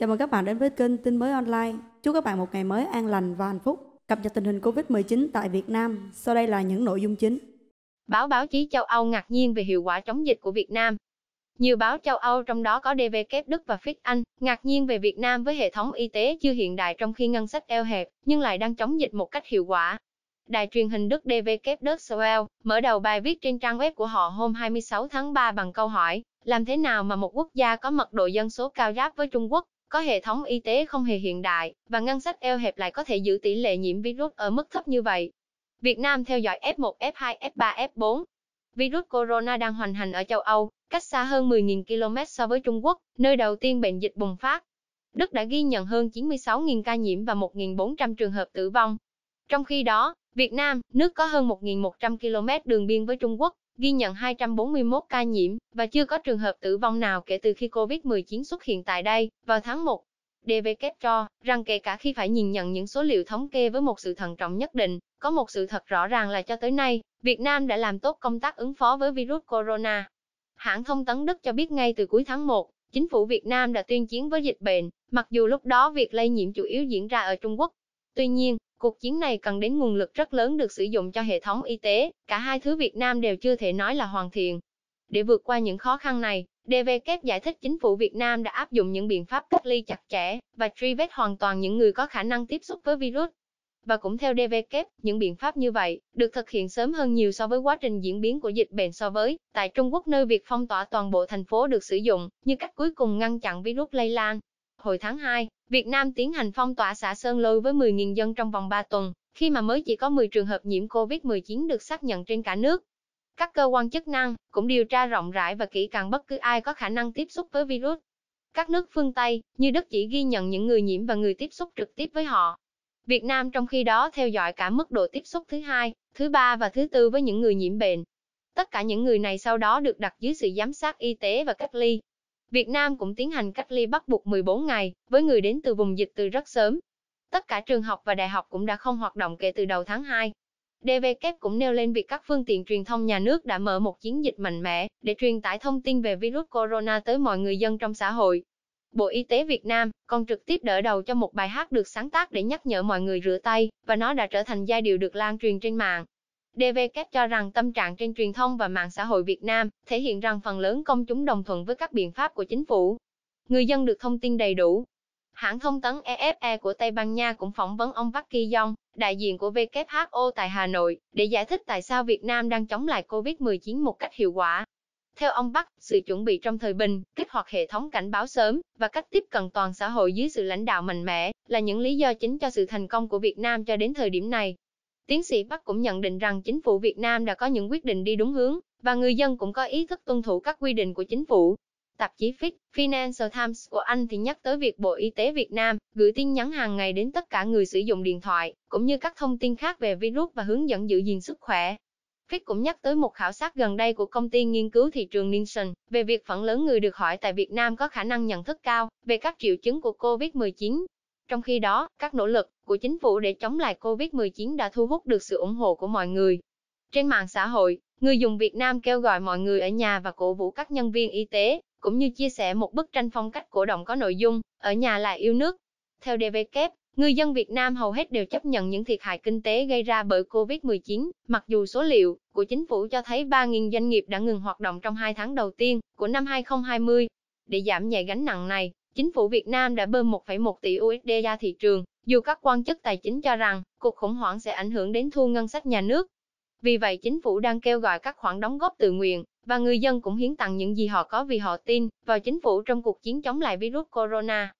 Chào mừng các bạn đến với kênh Tin Mới Online. Chúc các bạn một ngày mới an lành và hạnh phúc. Cập nhật tình hình Covid-19 tại Việt Nam, sau đây là những nội dung chính. Báo báo chí châu Âu ngạc nhiên về hiệu quả chống dịch của Việt Nam. Nhiều báo châu Âu trong đó có dvk Đức và Fit Anh ngạc nhiên về Việt Nam với hệ thống y tế chưa hiện đại trong khi ngân sách eo hẹp nhưng lại đang chống dịch một cách hiệu quả. Đài truyền hình Đức dvk Đức Soel mở đầu bài viết trên trang web của họ hôm 26 tháng 3 bằng câu hỏi làm thế nào mà một quốc gia có mật độ dân số cao giáp với Trung Quốc có hệ thống y tế không hề hiện đại, và ngân sách eo hẹp lại có thể giữ tỷ lệ nhiễm virus ở mức thấp như vậy. Việt Nam theo dõi F1, F2, F3, F4. Virus corona đang hoành hành ở châu Âu, cách xa hơn 10.000 km so với Trung Quốc, nơi đầu tiên bệnh dịch bùng phát. Đức đã ghi nhận hơn 96.000 ca nhiễm và 1.400 trường hợp tử vong. Trong khi đó, Việt Nam, nước có hơn 1.100 km đường biên với Trung Quốc, ghi nhận 241 ca nhiễm, và chưa có trường hợp tử vong nào kể từ khi COVID-19 xuất hiện tại đây, vào tháng 1. DW cho rằng kể cả khi phải nhìn nhận những số liệu thống kê với một sự thận trọng nhất định, có một sự thật rõ ràng là cho tới nay, Việt Nam đã làm tốt công tác ứng phó với virus corona. Hãng thông tấn Đức cho biết ngay từ cuối tháng 1, chính phủ Việt Nam đã tuyên chiến với dịch bệnh, mặc dù lúc đó việc lây nhiễm chủ yếu diễn ra ở Trung Quốc. Tuy nhiên, Cuộc chiến này cần đến nguồn lực rất lớn được sử dụng cho hệ thống y tế, cả hai thứ Việt Nam đều chưa thể nói là hoàn thiện. Để vượt qua những khó khăn này, DVK giải thích chính phủ Việt Nam đã áp dụng những biện pháp cách ly chặt chẽ và truy vết hoàn toàn những người có khả năng tiếp xúc với virus. Và cũng theo DVK, những biện pháp như vậy được thực hiện sớm hơn nhiều so với quá trình diễn biến của dịch bệnh so với tại Trung Quốc nơi việc phong tỏa toàn bộ thành phố được sử dụng như cách cuối cùng ngăn chặn virus lây lan. Hồi tháng 2, Việt Nam tiến hành phong tỏa xã Sơn Lôi với 10.000 dân trong vòng 3 tuần, khi mà mới chỉ có 10 trường hợp nhiễm COVID-19 được xác nhận trên cả nước. Các cơ quan chức năng cũng điều tra rộng rãi và kỹ càng bất cứ ai có khả năng tiếp xúc với virus. Các nước phương Tây, như Đức chỉ ghi nhận những người nhiễm và người tiếp xúc trực tiếp với họ. Việt Nam trong khi đó theo dõi cả mức độ tiếp xúc thứ hai, thứ ba và thứ tư với những người nhiễm bệnh. Tất cả những người này sau đó được đặt dưới sự giám sát y tế và cách ly. Việt Nam cũng tiến hành cách ly bắt buộc 14 ngày với người đến từ vùng dịch từ rất sớm. Tất cả trường học và đại học cũng đã không hoạt động kể từ đầu tháng 2. DW cũng nêu lên việc các phương tiện truyền thông nhà nước đã mở một chiến dịch mạnh mẽ để truyền tải thông tin về virus corona tới mọi người dân trong xã hội. Bộ Y tế Việt Nam còn trực tiếp đỡ đầu cho một bài hát được sáng tác để nhắc nhở mọi người rửa tay, và nó đã trở thành giai điệu được lan truyền trên mạng. DVK cho rằng tâm trạng trên truyền thông và mạng xã hội Việt Nam thể hiện rằng phần lớn công chúng đồng thuận với các biện pháp của chính phủ. Người dân được thông tin đầy đủ. Hãng thông tấn EFE e của Tây Ban Nha cũng phỏng vấn ông Vaki Yong, đại diện của WHO tại Hà Nội, để giải thích tại sao Việt Nam đang chống lại COVID-19 một cách hiệu quả. Theo ông Bắc, sự chuẩn bị trong thời bình, kích hoạt hệ thống cảnh báo sớm và cách tiếp cận toàn xã hội dưới sự lãnh đạo mạnh mẽ là những lý do chính cho sự thành công của Việt Nam cho đến thời điểm này. Tiến sĩ Bắc cũng nhận định rằng chính phủ Việt Nam đã có những quyết định đi đúng hướng, và người dân cũng có ý thức tuân thủ các quy định của chính phủ. Tạp chí Fit, Financial Times của Anh thì nhắc tới việc Bộ Y tế Việt Nam gửi tin nhắn hàng ngày đến tất cả người sử dụng điện thoại, cũng như các thông tin khác về virus và hướng dẫn giữ gìn sức khỏe. Fit cũng nhắc tới một khảo sát gần đây của công ty nghiên cứu thị trường Nielsen về việc phần lớn người được hỏi tại Việt Nam có khả năng nhận thức cao về các triệu chứng của COVID-19. Trong khi đó, các nỗ lực của chính phủ để chống lại COVID-19 đã thu hút được sự ủng hộ của mọi người. Trên mạng xã hội, người dùng Việt Nam kêu gọi mọi người ở nhà và cổ vũ các nhân viên y tế, cũng như chia sẻ một bức tranh phong cách cổ động có nội dung, ở nhà là yêu nước. Theo DVK, người dân Việt Nam hầu hết đều chấp nhận những thiệt hại kinh tế gây ra bởi COVID-19, mặc dù số liệu của chính phủ cho thấy 3.000 doanh nghiệp đã ngừng hoạt động trong 2 tháng đầu tiên của năm 2020. Để giảm nhẹ gánh nặng này, Chính phủ Việt Nam đã bơm 1,1 tỷ USD ra thị trường, dù các quan chức tài chính cho rằng cuộc khủng hoảng sẽ ảnh hưởng đến thu ngân sách nhà nước. Vì vậy chính phủ đang kêu gọi các khoản đóng góp tự nguyện, và người dân cũng hiến tặng những gì họ có vì họ tin vào chính phủ trong cuộc chiến chống lại virus corona.